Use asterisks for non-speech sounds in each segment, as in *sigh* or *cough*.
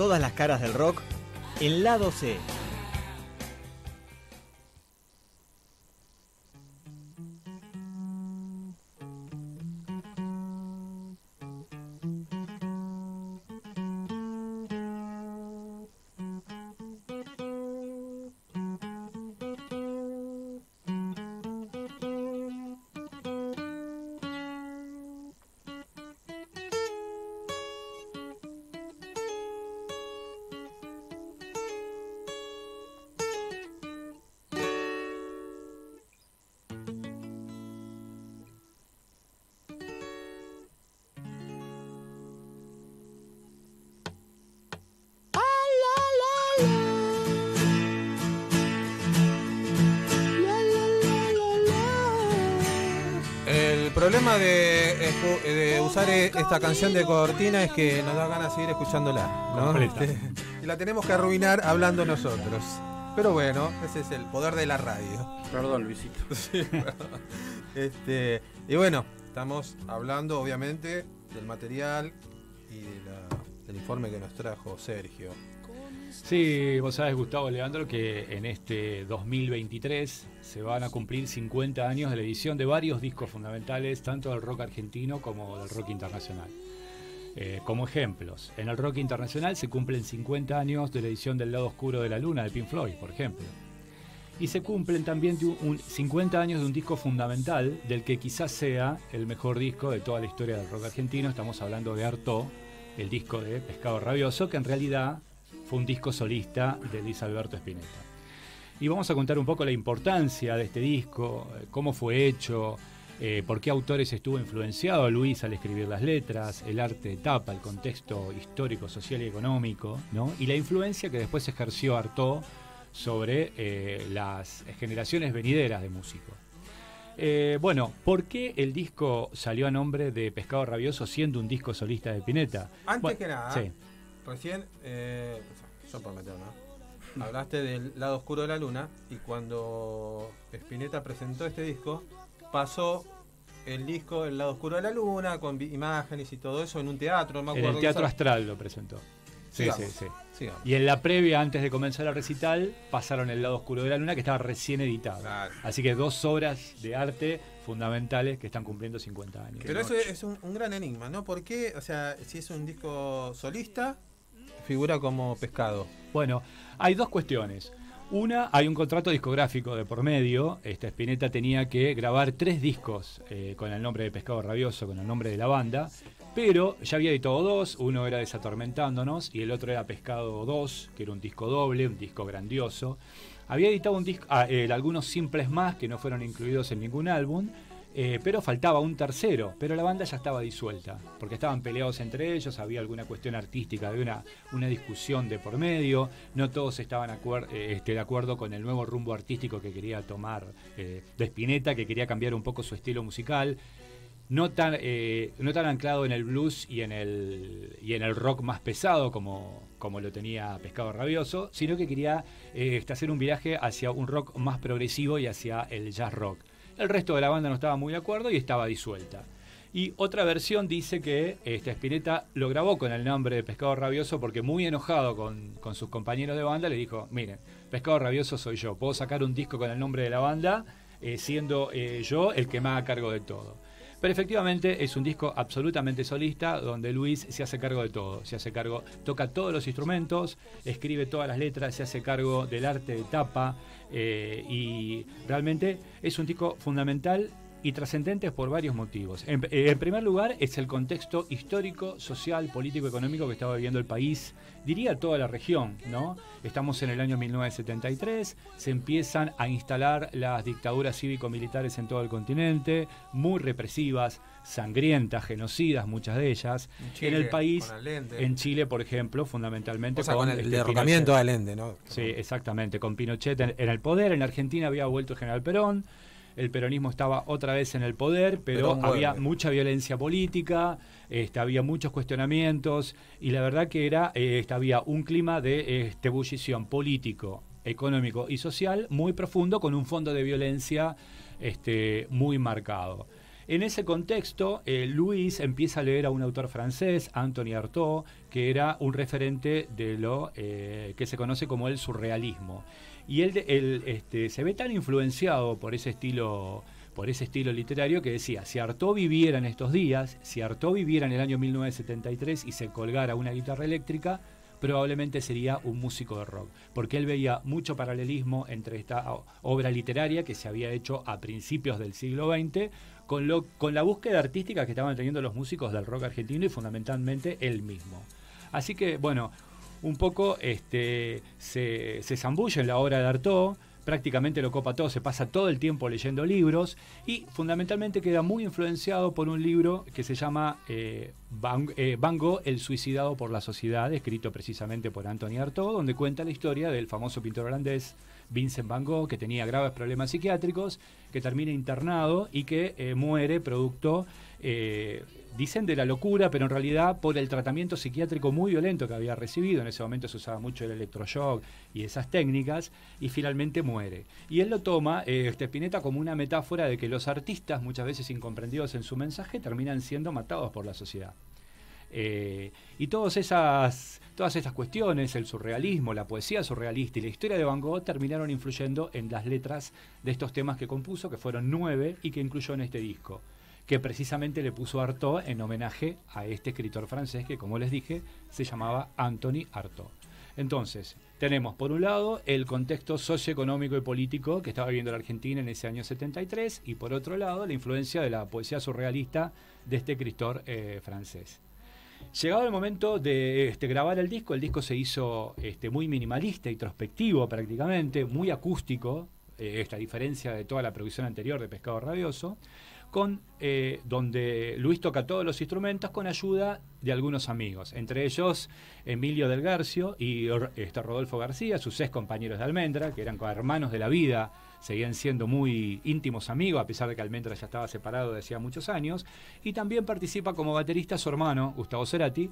todas las caras del rock el lado C. El problema de, usar e, esta canción de cortina es que nos da ganas de seguir escuchándola, ¿no? *laughs* y la tenemos que arruinar hablando nosotros. Pero bueno, ese es el poder de la radio. Perdón, Luisito. *laughs* Este, y bueno, estamos hablando obviamente del material y del informe que nos trajo Sergio. Sí, vos sabes, Gustavo Leandro, que en este 2023 se van a cumplir 50 años de la edición de varios discos fundamentales, tanto del rock argentino como del rock internacional. Eh, como ejemplos, en el rock internacional se cumplen 50 años de la edición del lado oscuro de la luna de Pink Floyd, por ejemplo. Y se cumplen también un 50 años de un disco fundamental, del que quizás sea el mejor disco de toda la historia del rock argentino. Estamos hablando de Arto, el disco de Pescado Rabioso, que en realidad fue un disco solista de Luis Alberto Spinetta. Y vamos a contar un poco la importancia de este disco, eh, cómo fue hecho, eh, por qué autores estuvo influenciado Luis al escribir las letras, el arte de tapa, el contexto histórico, social y económico, y la influencia que después ejerció Artaud sobre eh, las generaciones venideras de músicos. bueno, ¿por qué el disco salió a nombre de Pescado Rabioso siendo un disco solista de Pineta? Antes que nada, sí recién, eh, yo por ¿no? hablaste del lado oscuro de la luna y cuando Spinetta presentó este disco, pasó el disco El lado oscuro de la luna con imágenes y todo eso en un teatro. en el Teatro Astral lo presentó. Sí, sí, sí. Y en la previa, antes de comenzar el recital, pasaron El lado oscuro de la luna, que estaba recién editado. Así que dos obras de arte fundamentales que están cumpliendo 50 años. Pero eso es un, gran enigma, ¿no? Porque, O sea, si es un disco solista, figura como pescado. Bueno, hay dos cuestiones. Una, hay un contrato discográfico de por medio. Esta espineta tenía que grabar tres discos eh, con el nombre de Pescado Rabioso, con el nombre de la banda. Pero ya había editado dos, uno era Desatormentándonos y el otro era Pescado 2, que era un disco doble, un disco grandioso. Había editado un disco, ah, algunos simples más que no fueron incluidos en ningún álbum eh, pero faltaba un tercero, pero la banda ya estaba disuelta, porque estaban peleados entre ellos, había alguna cuestión artística, había una, discusión de por medio, no todos estaban eh, este, de acuerdo con el nuevo rumbo artístico que quería tomar eh, de Spinetta, que quería cambiar un poco su estilo musical. No tan, no tan anclado en el blues y en el, y en el rock más pesado como, lo tenía Pescado Rabioso, sino que quería este, hacer un viaje hacia un rock más progresivo y hacia el jazz rock. El resto de la banda no estaba muy de acuerdo y estaba disuelta. Y otra versión dice que este, Spinetta lo grabó con el nombre de Pescado Rabioso porque muy enojado con, sus compañeros de banda le dijo, miren, Pescado Rabioso soy yo, puedo sacar un disco con el nombre de la banda eh, siendo eh, yo el que me a cargo de todo. Pero efectivamente es un disco absolutamente solista donde Luis se hace cargo de todo. Se hace cargo, toca todos los instrumentos, escribe todas las letras, se hace cargo del arte de tapa eh, y realmente es un disco fundamental y trascendentes por varios motivos. Eh, en, primer lugar, es el contexto histórico, social, político, económico que estaba viviendo el país, diría toda la región, ¿no? Estamos en el año 1973, se empiezan a instalar las dictaduras cívico-militares en todo el continente, muy represivas, sangrientas, genocidas, muchas de ellas. En, el país, en Chile, por ejemplo, fundamentalmente. O con, el derrocamiento de Allende, ¿no? Sí, exactamente, con Pinochet en, el poder. En Argentina había vuelto el general Perón el peronismo estaba otra vez en el poder, pero, había mucha violencia política, este, había muchos cuestionamientos y la verdad que era, este, había un clima de este, ebullición político, económico y social muy profundo con un fondo de violencia este, muy marcado. En ese contexto, eh, Luis empieza a leer a un autor francés, Anthony Artaud, que era un referente de lo eh, que se conoce como el surrealismo. Y él, este, se ve tan influenciado por ese estilo por ese estilo literario que decía, si Artaud viviera en estos días, si Artaud viviera en el año 1973 y se colgara una guitarra eléctrica, probablemente sería un músico de rock, porque él veía mucho paralelismo entre esta obra literaria que se había hecho a principios del siglo XX con, lo, con la búsqueda artística que estaban teniendo los músicos del rock argentino y fundamentalmente él mismo. Así que, bueno, un poco este, se, se en la obra de Artaud, prácticamente lo copa todo, se pasa todo el tiempo leyendo libros y fundamentalmente queda muy influenciado por un libro que se llama eh, eh, Van, Gogh, el suicidado por la sociedad, escrito precisamente por Anthony Artaud, donde cuenta la historia del famoso pintor holandés Vincent Van Gogh, que tenía graves problemas psiquiátricos, que termina internado y que eh, muere producto dicen de la locura, pero en realidad por el tratamiento psiquiátrico muy violento que había recibido, en ese momento se usaba mucho el electroshock y esas técnicas, y finalmente muere. Y él lo toma, eh, este Spinetta, como una metáfora de que los artistas, muchas veces incomprendidos en su mensaje, terminan siendo matados por la sociedad. Eh, y todas esas cuestiones, el surrealismo, la poesía surrealista y la historia de Van Gogh terminaron influyendo en las letras de estos temas que compuso, que fueron nueve y que incluyó en este disco que precisamente le puso Artaud en homenaje a este escritor francés que, como les dije, se llamaba Anthony Artaud. Entonces, tenemos por un lado el contexto socioeconómico y político que estaba viviendo la Argentina en ese año 73 y por otro lado la influencia de la poesía surrealista de este escritor eh, francés. Llegado el momento de este, grabar el disco, el disco se hizo este, muy minimalista, introspectivo prácticamente, muy acústico, eh, esta diferencia de toda la producción anterior de Pescado Rabioso con, eh, donde Luis toca todos los instrumentos con ayuda de algunos amigos, entre ellos Emilio del Garcio y este, Rodolfo García, sus seis compañeros de Almendra, que eran hermanos de la vida, seguían siendo muy íntimos amigos, a pesar de que Almendra ya estaba separado desde muchos años, y también participa como baterista su hermano, Gustavo Cerati,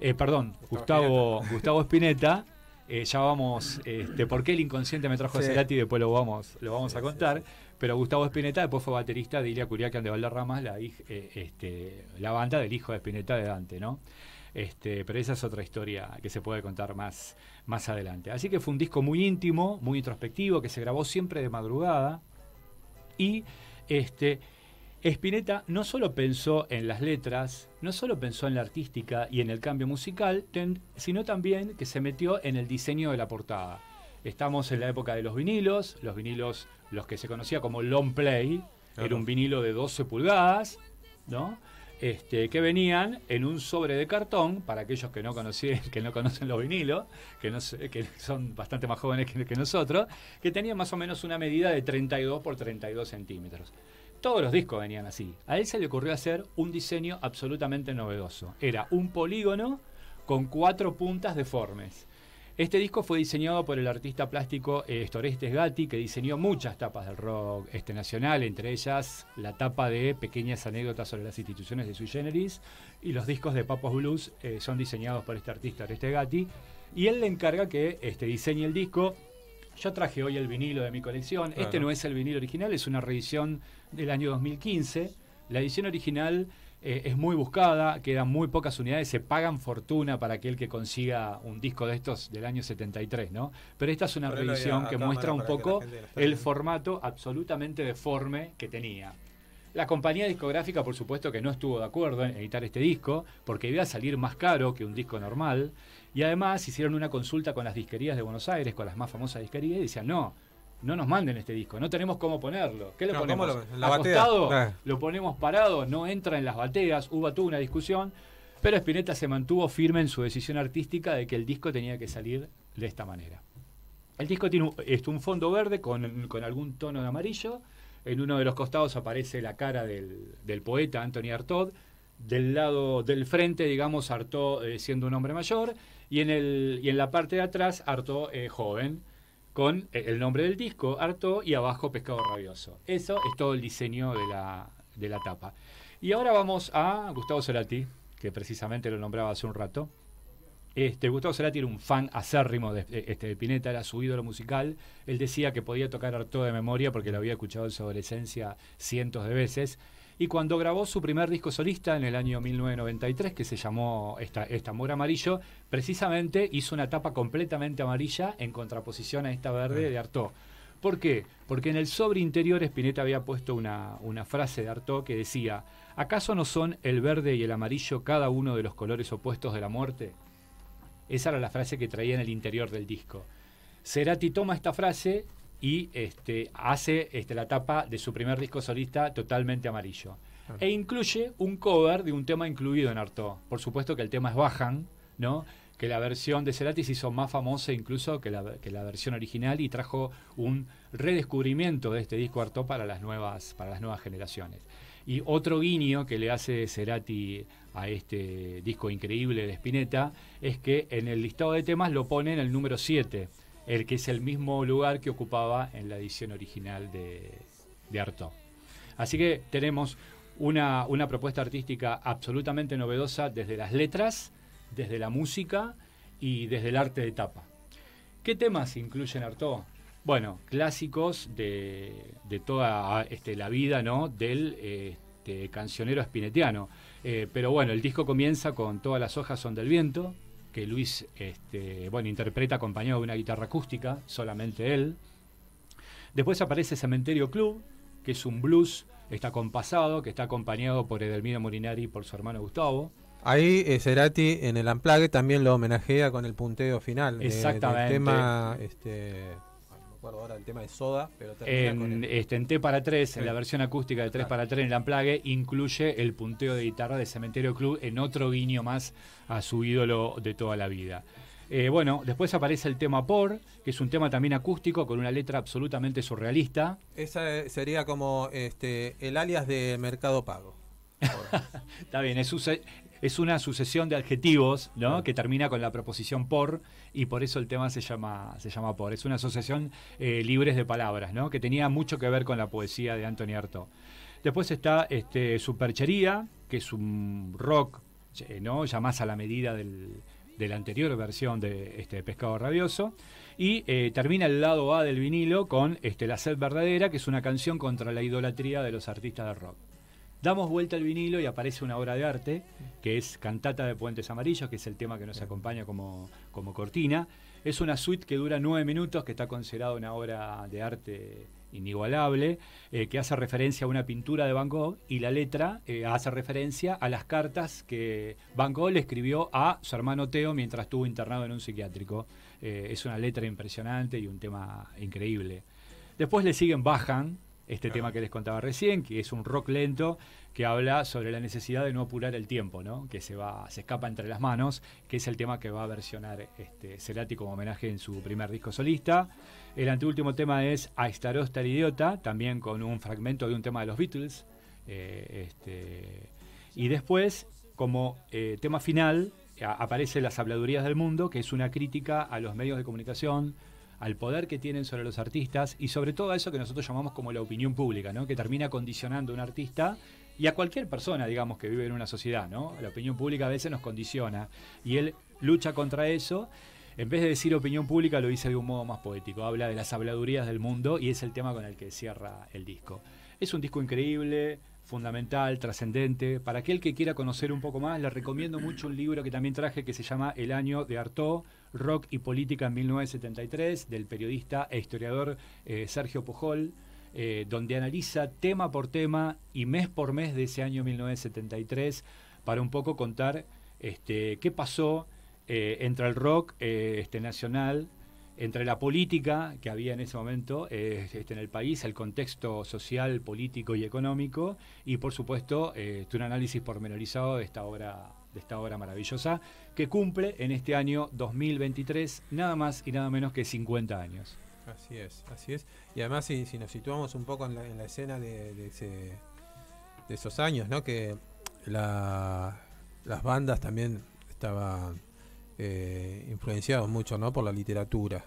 eh, perdón, Gustavo, Gustavo Spinetta, eh, ya vamos, este, por qué el inconsciente me trajo a Cerati, después lo vamos, lo vamos a contar. Pero Gustavo Espineta después fue baterista de Ilia Curiacan de Valderramas, la, eh, este, la banda del hijo de Espineta de Dante, ¿no? Este, pero esa es otra historia que se puede contar más, más adelante. Así que fue un disco muy íntimo, muy introspectivo, que se grabó siempre de madrugada. Y este, Spinetta no solo pensó en las letras, no solo pensó en la artística y en el cambio musical, sino también que se metió en el diseño de la portada. Estamos en la época de los vinilos, los vinilos los que se conocía como long play, era un vinilo de 12 pulgadas, ¿no? Este, que venían en un sobre de cartón, para aquellos que no, conocían, *laughs* que no conocen los vinilos, que, no, son bastante más jóvenes que, que, nosotros, que tenían más o menos una medida de 32 por 32 centímetros. Todos los discos venían así. A él se le ocurrió hacer un diseño absolutamente novedoso. Era un polígono con cuatro puntas deformes. Este disco fue diseñado por el artista plástico eh, Gatti, que diseñó muchas tapas del rock este, nacional, entre ellas la tapa de Pequeñas anécdotas sobre las instituciones de su generis y los discos de Papos Blues eh, son diseñados por este artista Storestes Gatti. Y él le encarga que este, diseñe el disco. Yo traje hoy el vinilo de mi colección. Este no es el vinilo original, es una reedición del año 2015. La edición original eh, es muy buscada, quedan muy pocas unidades, se pagan fortuna para aquel que consiga un disco de estos del año 73, ¿no? Pero esta es una revisión que muestra un poco el formato absolutamente deforme que tenía. La compañía discográfica, por supuesto, que no estuvo de acuerdo en editar este disco, porque iba a salir más caro que un disco normal. Y además hicieron una consulta con las disquerías de Buenos Aires, con las más famosas disquerías, y decían, no, no nos manden este disco, no tenemos cómo ponerlo. ¿Qué le ponemos? Lo, la eh. lo ponemos parado, no entra en las bateas, hubo tuvo una discusión, pero Spinetta se mantuvo firme en su decisión artística de que el disco tenía que salir de esta manera. El disco tiene un, un fondo verde con, algún tono de amarillo. En uno de los costados aparece la cara del, poeta Anthony Artaud. Del lado del frente, digamos, Artaud eh, siendo un hombre mayor. Y en, el, en la parte de atrás, Artaud eh, joven con eh, el nombre del disco, Arto, y abajo Pescado Rabioso. Eso es todo el diseño de la, tapa. Y ahora vamos a Gustavo Cerati, que precisamente lo nombraba hace un rato. Este, Gustavo Cerati era un fan acérrimo de, eh, este, de Pineta, era su ídolo musical. Él decía que podía tocar Arto de memoria porque lo había escuchado en su adolescencia cientos de veces y cuando grabó su primer disco solista en el año 1993, que se llamó esta, Muerte Amarillo, precisamente hizo una tapa completamente amarilla en contraposición a esta verde de Artaud. ¿Por qué? Porque en el sobre interior Spinetta había puesto una, frase de Artaud que decía, ¿acaso no son el verde y el amarillo cada uno de los colores opuestos de la muerte? Esa era la frase que traía en el interior del disco. Cerati toma esta frase y este, hace este, la tapa de su primer disco solista totalmente amarillo. E incluye un cover de un tema incluido en Arto. Por supuesto que el tema es Bajan, ¿no? que la versión de Cerati se hizo más famosa incluso que la, que la versión original y trajo un redescubrimiento de este disco Arto para las nuevas, para las nuevas generaciones. Y otro guiño que le hace Cerati a este disco increíble de Spinetta es que en el listado de temas lo pone en el número 7 el que es el mismo lugar que ocupaba en la edición original de, de Artaud. Así que tenemos una, propuesta artística absolutamente novedosa desde las letras, desde la música y desde el arte de tapa. ¿Qué temas incluyen Artaud? Bueno, clásicos de, toda este, la vida del este, cancionero espinetiano. Eh, pero bueno, el disco comienza con Todas las hojas son del viento, que Luis este, bueno, interpreta acompañado de una guitarra acústica, solamente él. Después aparece Cementerio Club, que es un blues, está compasado, que está acompañado por Edelmiro Morinari y por su hermano Gustavo. Ahí Serati eh, Cerati en el Amplague también lo homenajea con el punteo final. Exactamente. tema este, ahora el tema de Soda, pero en, este, en T para 3, en la versión acústica de 3 para 3 en La Amplague, incluye el punteo de guitarra de Cementerio Club en otro guiño más a su ídolo de toda la vida. Eh, bueno, después aparece el tema Por, que es un tema también acústico con una letra absolutamente surrealista. Esa eh, sería como este, el alias de Mercado Pago. *laughs* Está bien, es su, es una sucesión de adjetivos, Que termina con la proposición por y por eso el tema se llama, se llama por. Es una asociación eh, libres de palabras, ¿no? Que tenía mucho que ver con la poesía de Anthony Arto. Después está este, Superchería, que es un rock, eh, ¿no? Ya más a la medida de la anterior versión de este Pescado Rabioso. Y eh, termina el lado A del vinilo con este, La Sed Verdadera, que es una canción contra la idolatría de los artistas de rock. Damos vuelta al vinilo y aparece una obra de arte, que es Cantata de Puentes Amarillos, que es el tema que nos acompaña como, como cortina. Es una suite que dura nueve minutos, que está considerada una obra de arte inigualable, eh, que hace referencia a una pintura de Van Gogh y la letra eh, hace referencia a las cartas que Van Gogh le escribió a su hermano Teo mientras estuvo internado en un psiquiátrico. Eh, es una letra impresionante y un tema increíble. Después le siguen Bajan, este tema que les contaba recién, que es un rock lento que habla sobre la necesidad de no apurar el tiempo, ¿no? que se va, se escapa entre las manos, que es el tema que va a versionar este como homenaje en su primer disco solista. El anteúltimo tema es A Starosta el Idiota, también con un fragmento de un tema de los Beatles. Eh, este, y después, como eh, tema final, aparece Las habladurías del mundo, que es una crítica a los medios de comunicación, al poder que tienen sobre los artistas y sobre todo a eso que nosotros llamamos como la opinión pública, ¿no? que termina condicionando a un artista y a cualquier persona, digamos, que vive en una sociedad. ¿no? La opinión pública a veces nos condiciona y él lucha contra eso. En vez de decir opinión pública, lo dice de un modo más poético. Habla de las habladurías del mundo y es el tema con el que cierra el disco. Es un disco increíble, fundamental, trascendente. Para aquel que quiera conocer un poco más, le recomiendo mucho un libro que también traje que se llama El año de Artaud, Rock y Política en 1973, del periodista e historiador eh, Sergio Pujol, eh, donde analiza tema por tema y mes por mes de ese año 1973 para un poco contar este, qué pasó eh, entre el rock este, nacional entre la política que había en ese momento eh, este, en el país, el contexto social, político y económico, y por supuesto eh, un análisis pormenorizado de esta obra de esta obra maravillosa que cumple en este año 2023 nada más y nada menos que 50 años. Así es, así es. Y además si, nos situamos un poco en la, escena de, de, esos años, ¿no? Que la, las bandas también estaban eh, influenciados mucho ¿no? por la literatura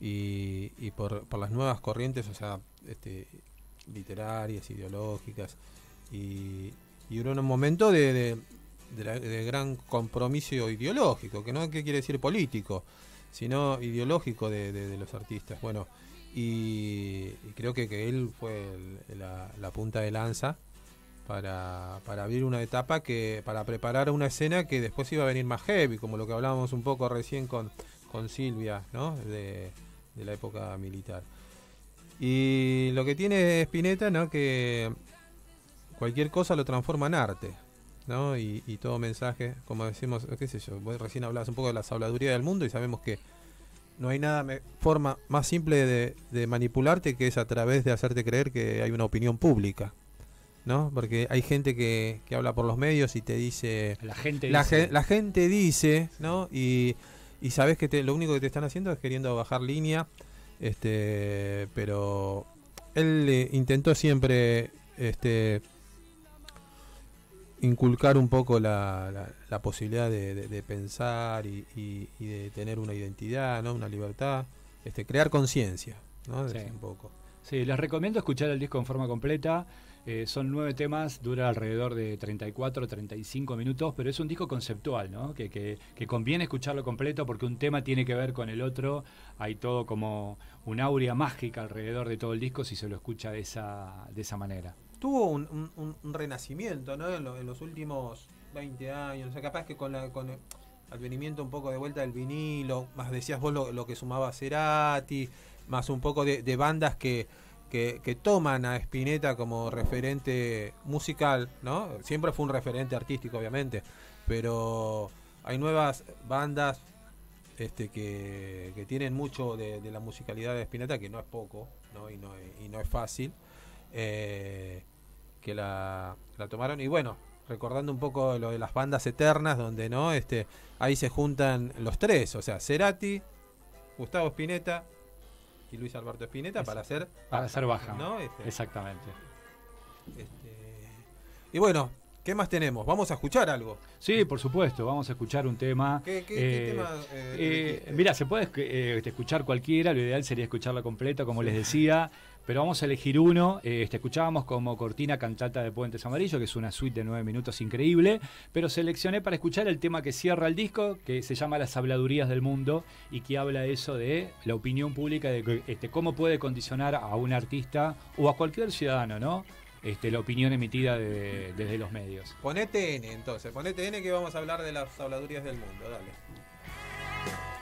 y, por, las nuevas corrientes, o sea, este, literarias, ideológicas, y, hubo un momento de, gran compromiso ideológico, que no que quiere decir político, sino ideológico de, los artistas. Bueno, y, creo que, que, él fue la punta de lanza para, abrir una etapa que para preparar una escena que después iba a venir más heavy, como lo que hablábamos un poco recién con, con Silvia, ¿no? De, la época militar. Y lo que tiene Spinetta, ¿no? Que cualquier cosa lo transforma en arte, ¿no? Y, todo mensaje, como decimos, qué sé yo, vos recién hablabas un poco de la sabladuría del mundo y sabemos que no hay nada forma más simple de, de manipularte que es a través de hacerte creer que hay una opinión pública, ¿no? Porque hay gente que, habla por los medios y te dice... La gente la dice. la gente dice, ¿no? Y, sabes que lo único que te están haciendo es queriendo bajar línea, este, pero él eh, intentó siempre este, inculcar un poco la, posibilidad de, pensar y, de tener una identidad, ¿no? una libertad, este, crear conciencia, ¿no? un poco. Sí, les recomiendo escuchar el disco en forma completa. Eh, son nueve temas, dura alrededor de 34, 35 minutos, pero es un disco conceptual, ¿no? Que, conviene escucharlo completo porque un tema tiene que ver con el otro. Hay todo como una aurea mágica alrededor de todo el disco si se lo escucha de esa, de esa manera. Tuvo un, renacimiento, ¿no? En, los últimos 20 años. O sea, capaz que con, el advenimiento un poco de vuelta del vinilo, más decías vos lo, que sumaba Cerati, más un poco de, de bandas que que, toman a Spinetta como referente musical, ¿no? Siempre fue un referente artístico, obviamente, pero hay nuevas bandas este, que, que tienen mucho de, la musicalidad de Spinetta, que no es poco, ¿no? Y, no, y no es fácil, eh, que la, la tomaron. Y bueno, recordando un poco lo de las bandas eternas, donde no, este, ahí se juntan los tres, o sea, Cerati, Gustavo Spinetta Luis Alberto Espineta para hacer para hacer baja, ¿no? Este, Exactamente. Este, y bueno, ¿Qué más tenemos? ¿Vamos a escuchar algo? Sí, por supuesto, vamos a escuchar un tema. ¿Qué, eh, tema? Eh, eh, mira, se puede escuchar cualquiera, lo ideal sería escucharla completa, como les decía pero vamos a elegir uno. Eh, este, escuchábamos como cortina Cantata de Puentes Amarillo, que es una suite de nueve minutos increíble, pero seleccioné para escuchar el tema que cierra el disco, que se llama Las habladurías del mundo y que habla eso de la opinión pública, de este, cómo puede condicionar a un artista o a cualquier ciudadano, ¿no? Este, la opinión emitida desde los medios. Ponete N entonces, ponete N que vamos a hablar de las habladurías del mundo, dale.